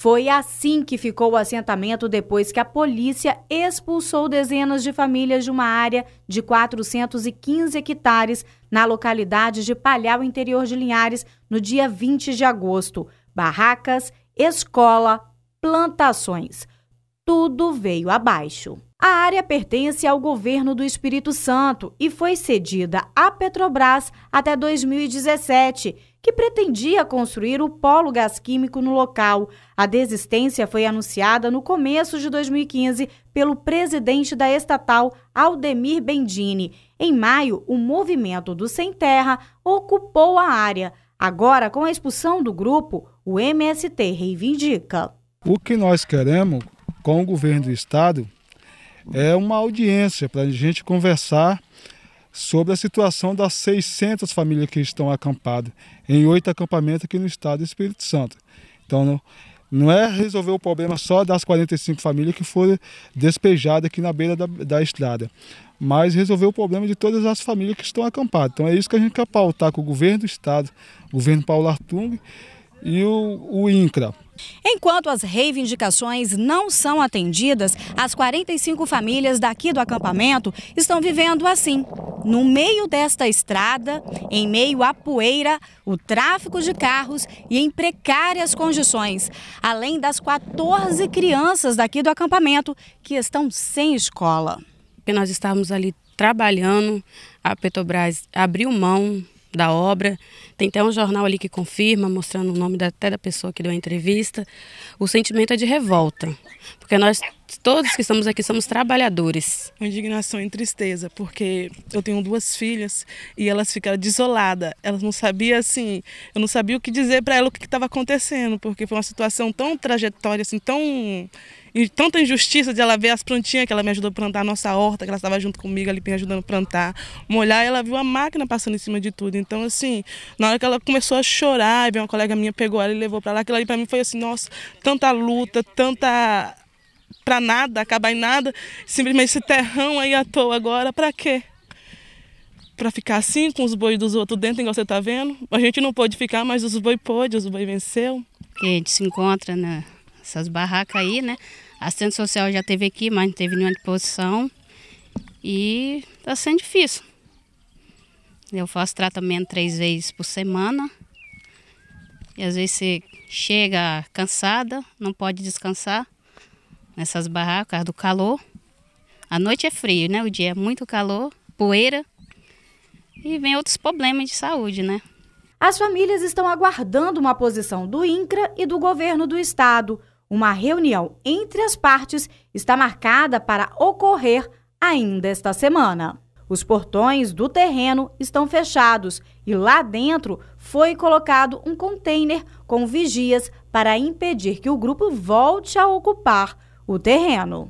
Foi assim que ficou o assentamento depois que a polícia expulsou dezenas de famílias de uma área de 415 hectares na localidade de Palhau, interior de Linhares, no dia 20 de agosto. Barracas, escola, plantações. Tudo veio abaixo. A área pertence ao governo do Espírito Santo e foi cedida à Petrobras até 2017, que pretendia construir o polo gás químico no local. A desistência foi anunciada no começo de 2015 pelo presidente da estatal, Aldemir Bendini. Em maio, o movimento do Sem Terra ocupou a área. Agora, com a expulsão do grupo, o MST reivindica. O que nós queremos com o governo do estado é uma audiência para a gente conversar sobre a situação das 600 famílias que estão acampadas em oito acampamentos aqui no estado do Espírito Santo. Então, não, não é resolver o problema só das 45 famílias que foram despejadas aqui na beira da, da estrada, mas resolver o problema de todas as famílias que estão acampadas. Então, é isso que a gente quer pautar com o governo do estado, o governo Paulo Artung, e o, o INCRA. Enquanto as reivindicações não são atendidas, as 45 famílias daqui do acampamento estão vivendo assim. No meio desta estrada, em meio à poeira, o tráfico de carros e em precárias condições, além das 14 crianças daqui do acampamento que estão sem escola. Porque nós estávamos ali trabalhando, a Petrobras abriu mão da obra. Tem até um jornal ali que confirma, mostrando o nome da, até da pessoa que deu a entrevista. O sentimento é de revolta, porque nós todos que estamos aqui somos trabalhadores. Indignação e tristeza, porque eu tenho duas filhas e elas ficaram desoladas. Elas não sabiam, assim, eu não sabia o que dizer para elas o que estava acontecendo, porque foi uma situação tão trajetória, assim, tão e tanta injustiça de ela ver as plantinhas que ela me ajudou a plantar, a nossa horta, que ela estava junto comigo ali me ajudando a plantar, molhar, ela viu a máquina passando em cima de tudo. Então, assim, na hora que ela começou a chorar, e uma colega minha pegou ela e levou para lá, aquilo ali para mim foi assim, nossa, tanta luta, tanta para nada, acabar em nada, simplesmente esse terrão aí à toa agora, para quê? Para ficar assim com os bois dos outros dentro, igual você tá vendo? A gente não pôde ficar, mas os bois pôde, os bois venceu. a gente se encontra nessas barracas aí, né? Assistente social já teve aqui, mas não teve nenhuma disposição. E tá sendo difícil. Eu faço tratamento três vezes por semana. E às vezes você chega cansada, não pode descansar nessas barracas, do calor. A noite é frio, né? O dia é muito calor, poeira e vem outros problemas de saúde, né? As famílias estão aguardando uma posição do INCRA e do governo do estado. Uma reunião entre as partes está marcada para ocorrer ainda esta semana. Os portões do terreno estão fechados e lá dentro foi colocado um container com vigias para impedir que o grupo volte a ocupar o terreno.